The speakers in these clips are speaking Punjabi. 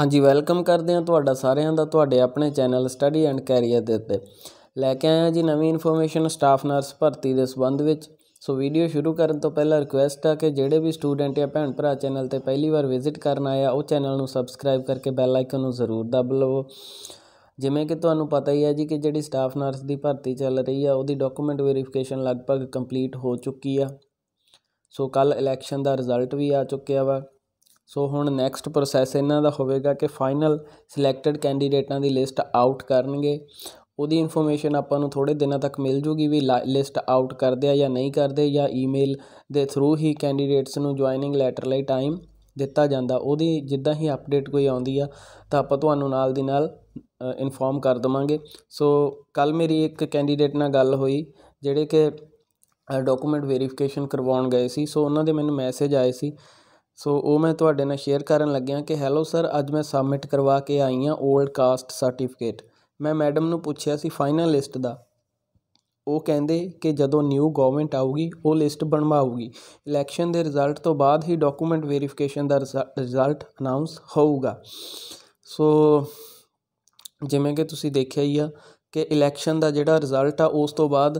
ਹਾਂਜੀ ਵੈਲਕਮ ਕਰਦੇ ਹਾਂ ਤੁਹਾਡਾ ਸਾਰਿਆਂ ਦਾ ਤੁਹਾਡੇ ਆਪਣੇ ਚੈਨਲ ਸਟੱਡੀ ਐਂਡ ਕੈਰੀਅਰ ਦੇ ਉੱਤੇ ਲੈ ਕੇ ਆਇਆ ਜੀ ਨਵੀਂ ਇਨਫੋਰਮੇਸ਼ਨ ਸਟਾਫ ਨਰਸ ਭਰਤੀ ਦੇ ਸੰਬੰਧ ਵਿੱਚ ਸੋ ਵੀਡੀਓ ਸ਼ੁਰੂ ਕਰਨ ਤੋਂ ਪਹਿਲਾਂ ਰਿਕੁਐਸਟ ਆ ਕਿ ਜਿਹੜੇ ਵੀ ਸਟੂਡੈਂਟ ਜਾਂ ਭੈਣ ਭਰਾ ਚੈਨਲ ਤੇ ਪਹਿਲੀ ਵਾਰ ਵਿਜ਼ਿਟ ਕਰਨ ਆਇਆ ਉਹ ਚੈਨਲ ਨੂੰ ਸਬਸਕ੍ਰਾਈਬ ਕਰਕੇ ਬੈਲ ਆਈਕਨ ਨੂੰ ਜ਼ਰੂਰ ਦਬ ਲਵੋ ਜਿਵੇਂ ਕਿ ਤੁਹਾਨੂੰ ਪਤਾ ਹੀ ਹੈ ਜੀ ਕਿ ਜਿਹੜੀ ਸਟਾਫ ਨਰਸ ਦੀ ਭਰਤੀ ਚੱਲ ਰਹੀ ਆ ਉਹਦੀ ਡਾਕੂਮੈਂਟ ਵੈਰੀਫਿਕੇਸ਼ਨ ਲਗਭਗ ਕੰਪਲੀਟ ਹੋ ਚੁੱਕੀ ਆ ਸੋ ਕੱਲ ਇਲੈਕਸ਼ਨ ਦਾ ਰਿਜ਼ਲਟ ਵੀ ਆ ਚੁੱਕਿਆ ਵਾ ਸੋ ਹੁਣ ਨੈਕਸਟ ਪ੍ਰੋਸੈਸ ਇਹਨਾਂ ਦਾ ਹੋਵੇਗਾ ਕਿ ਫਾਈਨਲ ਸਿਲੈਕਟਡ ਕੈਂਡੀਡੇਟਾਂ ਦੀ ਲਿਸਟ ਆਊਟ ਕਰਨਗੇ ਉਹਦੀ ਇਨਫੋਰਮੇਸ਼ਨ ਆਪਾਂ ਨੂੰ ਥੋੜੇ ਦਿਨਾਂ ਤੱਕ ਮਿਲ ਜੂਗੀ ਵੀ ਲਿਸਟ ਆਊਟ ਕਰਦੇ ਆ ਜਾਂ ਨਹੀਂ ਕਰਦੇ ਜਾਂ ਈਮੇਲ ਦੇ ਥਰੂ ਹੀ ਕੈਂਡੀਡੇਟਸ ਨੂੰ ਜੁਆਇਨਿੰਗ ਲੈਟਰ ਲਈ ਟਾਈਮ ਦਿੱਤਾ ਜਾਂਦਾ ਉਹਦੀ ਜਿੱਦਾਂ ਹੀ ਅਪਡੇਟ ਕੋਈ ਆਉਂਦੀ ਆ ਤਾਂ ਆਪਾਂ ਤੁਹਾਨੂੰ ਨਾਲ ਦੀ ਨਾਲ ਇਨਫੋਰਮ ਕਰ ਦਵਾਂਗੇ ਸੋ ਕੱਲ ਮੇਰੀ ਇੱਕ ਕੈਂਡੀਡੇਟ ਨਾਲ ਗੱਲ ਹੋਈ ਜਿਹੜੇ ਕਿ ਡਾਕੂਮੈਂਟ ਵੈਰੀਫਿਕੇਸ਼ਨ ਕਰਵਾਉਣ ਗਏ ਸੀ ਸੋ ਉਹਨਾਂ ਦੇ ਮੈਨੂੰ ਮੈਸੇਜ ਆਏ ਸੀ ਸੋ ਉਹ ਮੈਂ ਤੁਹਾਡੇ ਨਾਲ ਸ਼ੇਅਰ ਕਰਨ ਲੱਗਿਆ ਕਿ ਹੈਲੋ ਸਰ ਅੱਜ ਮੈਂ ਸਬਮਿਟ ਕਰਵਾ ਕੇ ਆਈ ਆ 올ਡ ਕਾਸਟ ਸਰਟੀਫਿਕੇਟ ਮੈਂ ਮੈਡਮ ਨੂੰ ਪੁੱਛਿਆ ਸੀ ਫਾਈਨਲ ਲਿਸਟ ਦਾ ਉਹ ਕਹਿੰਦੇ ਕਿ ਜਦੋਂ ਨਿਊ ਗਵਰਨਮੈਂਟ ਆਊਗੀ ਉਹ ਲਿਸਟ ਬਣਵਾਊਗੀ ਇਲੈਕਸ਼ਨ ਦੇ ਰਿਜ਼ਲਟ ਤੋਂ ਬਾਅਦ ਹੀ ਡਾਕੂਮੈਂਟ ਵੈਰੀਫਿਕੇਸ਼ਨ ਦਾ ਰਿਜ਼ਲਟ ਅਨਾਉਂਸ ਹੋਊਗਾ ਸੋ ਜਿਵੇਂ ਕਿ ਤੁਸੀਂ ਦੇਖਿਆ ਹੀ ਆ ਕਿ ਇਲੈਕਸ਼ਨ ਦਾ ਜਿਹੜਾ ਰਿਜ਼ਲਟ ਆ ਉਸ ਤੋਂ ਬਾਅਦ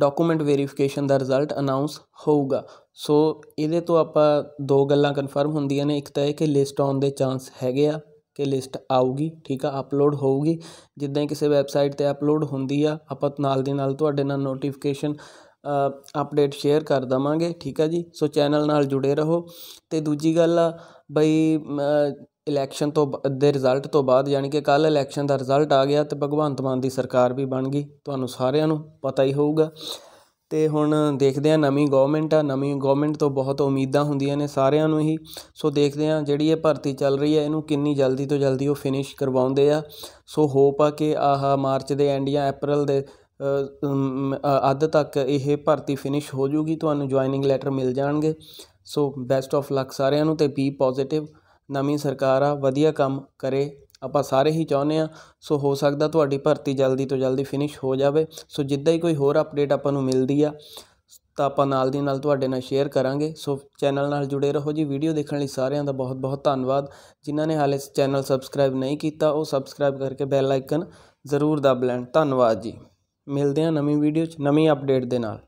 ਡਾਕੂਮੈਂਟ ਵੈਰੀਫਿਕੇਸ਼ਨ ਦਾ ਰਿਜ਼ਲਟ ਅਨਾਉਂਸ ਹੋਊਗਾ ਸੋ ਇਹਦੇ ਤੋਂ ਆਪਾਂ ਦੋ ਗੱਲਾਂ ਕਨਫਰਮ ਹੁੰਦੀਆਂ ਨੇ ਇੱਕ ਤਾਂ ਇਹ ਕਿ ਲਿਸਟ ਆਉਣ ਦੇ ਚਾਂਸ ਹੈਗੇ ਆ ਕਿ ਲਿਸਟ ਆਊਗੀ ਠੀਕ ਆ ਅਪਲੋਡ ਹੋਊਗੀ ਜਿੱਦਾਂ ਹੀ ਕਿਸੇ ਵੈਬਸਾਈਟ ਤੇ ਅਪਲੋਡ ਹੁੰਦੀ ਆ ਆਪਾਂ ਨਾਲ ਦੇ ਨਾਲ ਤੁਹਾਡੇ ਨਾਲ ਨੋਟੀਫਿਕੇਸ਼ਨ ਅਪਡੇਟ ਸ਼ੇਅਰ ਕਰ ਦਵਾਂਗੇ ਠੀਕ ਆ ਜੀ ਸੋ ਚੈਨਲ ਨਾਲ ਜੁੜੇ ਰਹੋ ਤੇ ਦੂਜੀ ਗੱਲ ਆ ਬਈ ਇਲੈਕਸ਼ਨ ਤੋਂ ਦੇ ਰਿਜ਼ਲਟ ਤੋਂ ਬਾਅਦ ਯਾਨੀ ਕਿ ਕੱਲ ਇਲੈਕਸ਼ਨ ਦਾ ਰਿਜ਼ਲਟ ਆ ਗਿਆ ਤੇ ਭਗਵੰਤ ਮਾਨ ਦੀ ਸਰਕਾਰ ਵੀ ਬਣ ਗਈ ਤੁਹਾਨੂੰ ਸਾਰਿਆਂ ਨੂੰ ਪਤਾ ਹੀ ਹੋਊਗਾ ਤੇ ਹੁਣ ਦੇਖਦੇ ਆ ਨਵੀਂ ਗਵਰਨਮੈਂਟ ਆ ਨਵੀਂ ਗਵਰਨਮੈਂਟ ਤੋਂ ਬਹੁਤ ਉਮੀਦਾਂ ਹੁੰਦੀਆਂ ਨੇ ਸਾਰਿਆਂ ਨੂੰ ਹੀ ਸੋ ਦੇਖਦੇ ਆ ਜਿਹੜੀ ਇਹ ਭਰਤੀ ਚੱਲ ਰਹੀ ਹੈ ਇਹਨੂੰ ਕਿੰਨੀ ਜਲਦੀ ਤੋਂ ਜਲਦੀ ਉਹ ਫਿਨਿਸ਼ ਕਰਵਾਉਂਦੇ ਆ ਸੋ ਹੋਪ ਆ ਕਿ ਆਹ ਮਾਰਚ ਦੇ ਐਂਡ ਜਾਂ ਅਪ੍ਰੈਲ ਦੇ ਅੱਧ ਤੱਕ ਇਹ ਭਰਤੀ ਫਿਨਿਸ਼ ਹੋ ਜੂਗੀ ਤੁਹਾਨੂੰ ਜੁਆਇਨਿੰਗ ਲੈਟਰ ਮਿਲ ਜਾਣਗੇ ਸੋ ਬੈਸਟ ਆਫ ਲੱਕ ਸਾਰਿਆਂ ਨੂੰ ਤੇ ਬੀ ਪੋਜ਼ਿਟਿਵ ਨਵੀਂ ਸਰਕਾਰ ਆ ਵਧੀਆ ਕੰਮ ਕਰੇ ਆਪਾਂ ਸਾਰੇ ਹੀ ਚਾਹੁੰਦੇ ਆ ਸੋ ਹੋ ਸਕਦਾ ਤੁਹਾਡੀ ਭਰਤੀ ਜਲਦੀ ਤੋਂ ਜਲਦੀ ਫਿਨਿਸ਼ ਹੋ ਜਾਵੇ ਸੋ ਜਿੱਦਾਂ ਹੀ ਕੋਈ ਹੋਰ ਅਪਡੇਟ ਆਪਾਂ ਨੂੰ ਮਿਲਦੀ ਆ ਤਾਂ ਆਪਾਂ ਨਾਲ ਦੀ ਨਾਲ ਤੁਹਾਡੇ ਨਾਲ ਸ਼ੇਅਰ ਕਰਾਂਗੇ ਸੋ ਚੈਨਲ ਨਾਲ ਜੁੜੇ ਰਹੋ ਜੀ ਵੀਡੀਓ ਦੇਖਣ ਲਈ ਸਾਰਿਆਂ ਦਾ ਬਹੁਤ ਬਹੁਤ ਧੰਨਵਾਦ ਜਿਨ੍ਹਾਂ ਨੇ ਹਾਲੇ ਚੈਨਲ ਸਬਸਕ੍ਰਾਈਬ ਨਹੀਂ ਕੀਤਾ ਉਹ ਸਬਸਕ੍ਰਾਈਬ ਕਰਕੇ ਬੈਲ ਆਈਕਨ ਜ਼ਰੂਰ ਦਬ ਲੈਣ ਧੰਨਵਾਦ ਜੀ ਮਿਲਦੇ ਆ ਨਵੀਂ ਵੀਡੀਓ 'ਚ ਨਵੀਂ ਅਪਡੇਟ ਦੇ ਨਾਲ